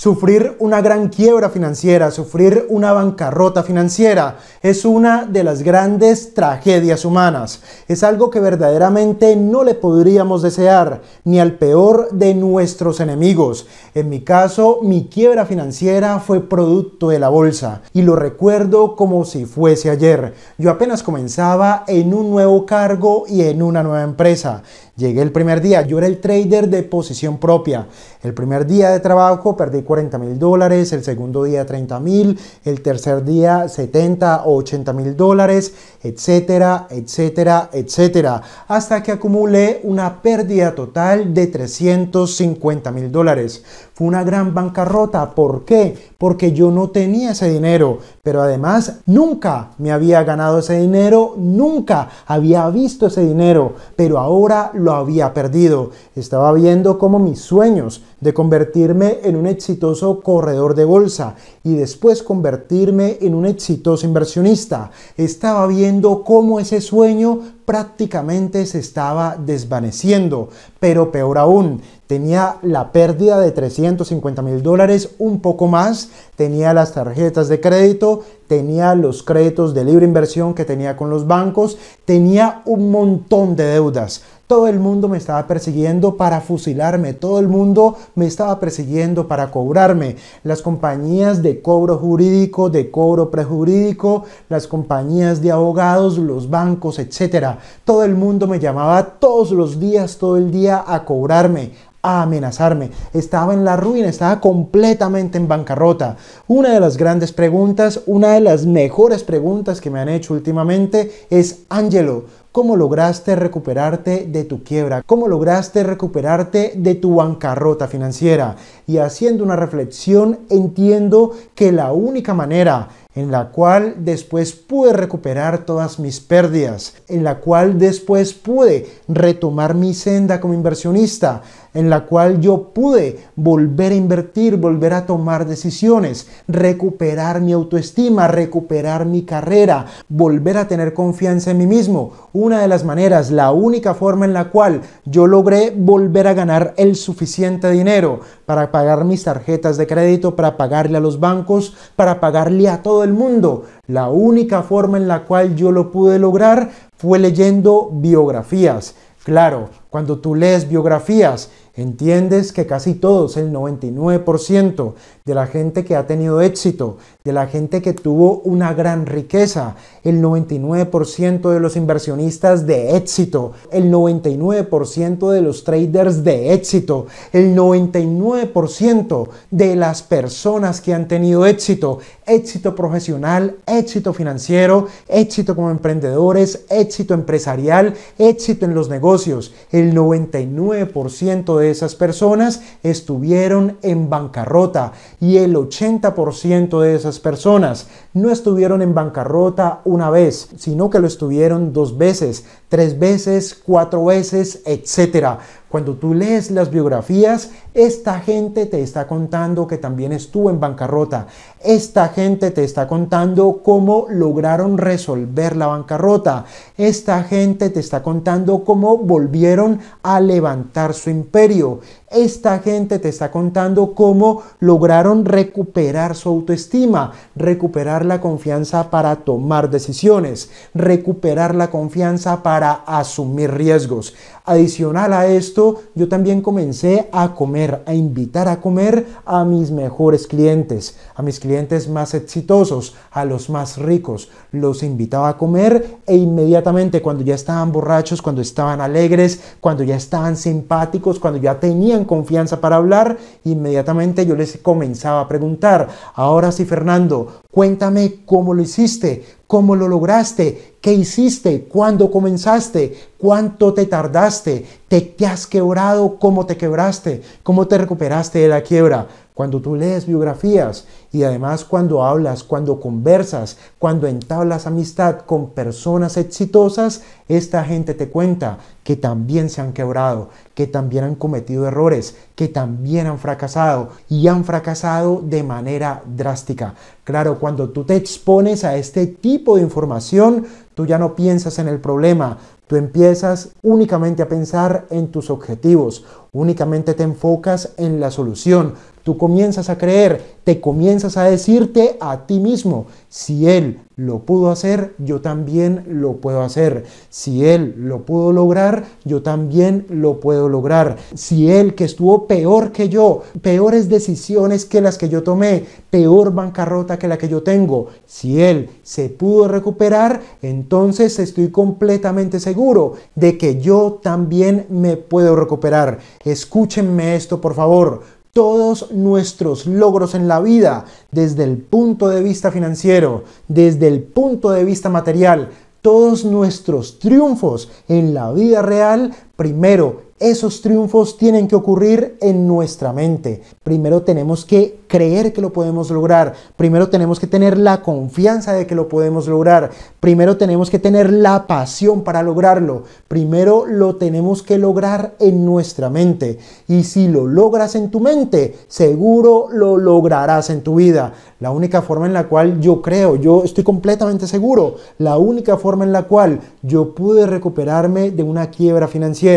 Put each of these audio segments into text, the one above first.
Sufrir una gran quiebra financiera, sufrir una bancarrota financiera, es una de las grandes tragedias humanas. Es algo que verdaderamente no le podríamos desear, ni al peor de nuestros enemigos. En mi caso, mi quiebra financiera fue producto de la bolsa, y lo recuerdo como si fuese ayer. Yo apenas comenzaba en un nuevo cargo y en una nueva empresa. Llegué el primer día, yo era el trader de posición propia. El primer día de trabajo perdí 40 mil dólares, el segundo día 30 mil, el tercer día 70 o 80 mil dólares, etcétera, etcétera, etcétera. Hasta que acumulé una pérdida total de 350 mil dólares. Fue una gran bancarrota. ¿Por qué? Porque yo no tenía ese dinero pero además nunca me había ganado ese dinero, nunca había visto ese dinero, pero ahora lo había perdido. Estaba viendo cómo mis sueños de convertirme en un exitoso corredor de bolsa y después convertirme en un exitoso inversionista, estaba viendo cómo ese sueño prácticamente se estaba desvaneciendo, pero peor aún, tenía la pérdida de 350 mil dólares, un poco más, tenía las tarjetas de crédito, tenía los créditos de libre inversión que tenía con los bancos, tenía un montón de deudas. Todo el mundo me estaba persiguiendo para fusilarme, todo el mundo me estaba persiguiendo para cobrarme. Las compañías de cobro jurídico, de cobro prejurídico, las compañías de abogados, los bancos, etc. Todo el mundo me llamaba todos los días, todo el día a cobrarme, a amenazarme. Estaba en la ruina, estaba completamente en bancarrota. Una de las grandes preguntas, una de las mejores preguntas que me han hecho últimamente es, Angelo, ¿cómo lograste recuperarte de tu quiebra? ¿Cómo lograste recuperarte de tu bancarrota financiera? Y haciendo una reflexión, entiendo que la única manera en la cual después pude recuperar todas mis pérdidas, en la cual después pude retomar mi senda como inversionista, en la cual yo pude volver a invertir, volver a tomar decisiones, recuperar mi autoestima, recuperar mi carrera, volver a tener confianza en mí mismo. Una de las maneras, la única forma en la cual yo logré volver a ganar el suficiente dinero, para pagar mis tarjetas de crédito, para pagarle a los bancos, para pagarle a todo el mundo. La única forma en la cual yo lo pude lograr fue leyendo biografías. Claro, cuando tú lees biografías Entiendes que casi todos, el 99% de la gente que ha tenido éxito, de la gente que tuvo una gran riqueza, el 99% de los inversionistas de éxito, el 99% de los traders de éxito, el 99% de las personas que han tenido éxito, éxito profesional, éxito financiero, éxito como emprendedores, éxito empresarial, éxito en los negocios. El 99% de esas personas estuvieron en bancarrota y el 80% de esas personas no estuvieron en bancarrota una vez, sino que lo estuvieron dos veces, tres veces, cuatro veces, etcétera cuando tú lees las biografías, esta gente te está contando que también estuvo en bancarrota. Esta gente te está contando cómo lograron resolver la bancarrota. Esta gente te está contando cómo volvieron a levantar su imperio. Esta gente te está contando cómo lograron recuperar su autoestima, recuperar la confianza para tomar decisiones, recuperar la confianza para asumir riesgos. Adicional a esto, yo también comencé a comer, a invitar a comer a mis mejores clientes, a mis clientes más exitosos, a los más ricos. Los invitaba a comer e inmediatamente cuando ya estaban borrachos, cuando estaban alegres, cuando ya estaban simpáticos, cuando ya tenían confianza para hablar, inmediatamente yo les comenzaba a preguntar, ahora sí Fernando, cuéntame cómo lo hiciste, cómo lo lograste, qué hiciste, cuándo comenzaste, cuánto te tardaste, te, te has quebrado, cómo te quebraste, cómo te recuperaste de la quiebra cuando tú lees biografías y además cuando hablas, cuando conversas, cuando entablas amistad con personas exitosas, esta gente te cuenta que también se han quebrado, que también han cometido errores, que también han fracasado y han fracasado de manera drástica. Claro, cuando tú te expones a este tipo de información, tú ya no piensas en el problema, tú empiezas únicamente a pensar en tus objetivos, únicamente te enfocas en la solución, tú comienzas a creer, te comienzas a decirte a ti mismo, si él lo pudo hacer, yo también lo puedo hacer. Si él lo pudo lograr, yo también lo puedo lograr. Si él que estuvo peor que yo, peores decisiones que las que yo tomé, peor bancarrota que la que yo tengo, si él se pudo recuperar, entonces estoy completamente seguro de que yo también me puedo recuperar. Escúchenme esto, por favor todos nuestros logros en la vida desde el punto de vista financiero, desde el punto de vista material, todos nuestros triunfos en la vida real Primero, esos triunfos tienen que ocurrir en nuestra mente. Primero tenemos que creer que lo podemos lograr. Primero tenemos que tener la confianza de que lo podemos lograr. Primero tenemos que tener la pasión para lograrlo. Primero lo tenemos que lograr en nuestra mente. Y si lo logras en tu mente, seguro lo lograrás en tu vida. La única forma en la cual yo creo, yo estoy completamente seguro, la única forma en la cual yo pude recuperarme de una quiebra financiera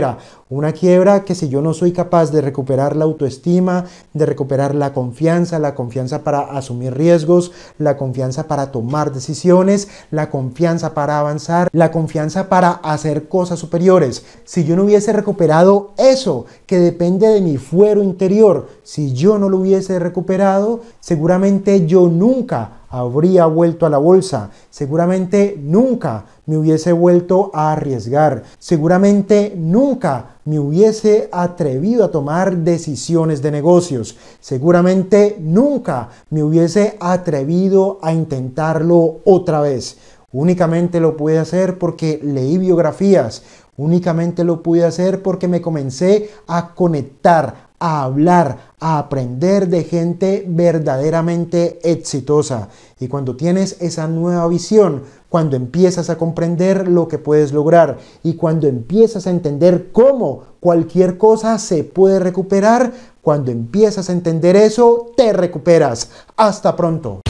una quiebra que si yo no soy capaz de recuperar la autoestima, de recuperar la confianza, la confianza para asumir riesgos, la confianza para tomar decisiones, la confianza para avanzar, la confianza para hacer cosas superiores. Si yo no hubiese recuperado eso que depende de mi fuero interior, si yo no lo hubiese recuperado, seguramente yo nunca habría vuelto a la bolsa, seguramente nunca me hubiese vuelto a arriesgar, seguramente nunca me hubiese atrevido a tomar decisiones de negocios, seguramente nunca me hubiese atrevido a intentarlo otra vez. Únicamente lo pude hacer porque leí biografías, únicamente lo pude hacer porque me comencé a conectar, a hablar, a aprender de gente verdaderamente exitosa. Y cuando tienes esa nueva visión, cuando empiezas a comprender lo que puedes lograr y cuando empiezas a entender cómo cualquier cosa se puede recuperar, cuando empiezas a entender eso, te recuperas. Hasta pronto.